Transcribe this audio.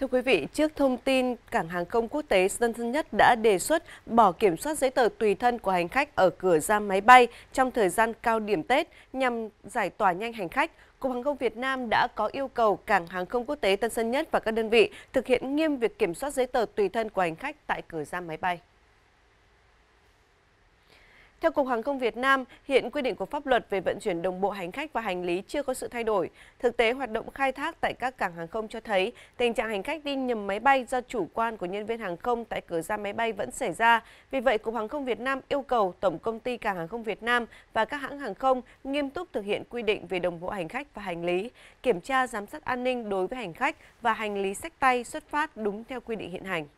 Thưa quý vị, trước thông tin cảng hàng không quốc tế Tân Sơn Nhất đã đề xuất bỏ kiểm soát giấy tờ tùy thân của hành khách ở cửa ra máy bay trong thời gian cao điểm Tết nhằm giải tỏa nhanh hành khách, Cục Hàng không Việt Nam đã có yêu cầu cảng hàng không quốc tế Tân Sơn Nhất và các đơn vị thực hiện nghiêm việc kiểm soát giấy tờ tùy thân của hành khách tại cửa ra máy bay. Theo Cục Hàng không Việt Nam, hiện quy định của pháp luật về vận chuyển đồng bộ hành khách và hành lý chưa có sự thay đổi. Thực tế, hoạt động khai thác tại các cảng hàng không cho thấy tình trạng hành khách đi nhầm máy bay do chủ quan của nhân viên hàng không tại cửa ra máy bay vẫn xảy ra. Vì vậy, Cục Hàng không Việt Nam yêu cầu Tổng Công ty Cảng Hàng không Việt Nam và các hãng hàng không nghiêm túc thực hiện quy định về đồng bộ hành khách và hành lý, kiểm tra giám sát an ninh đối với hành khách và hành lý sách tay xuất phát đúng theo quy định hiện hành.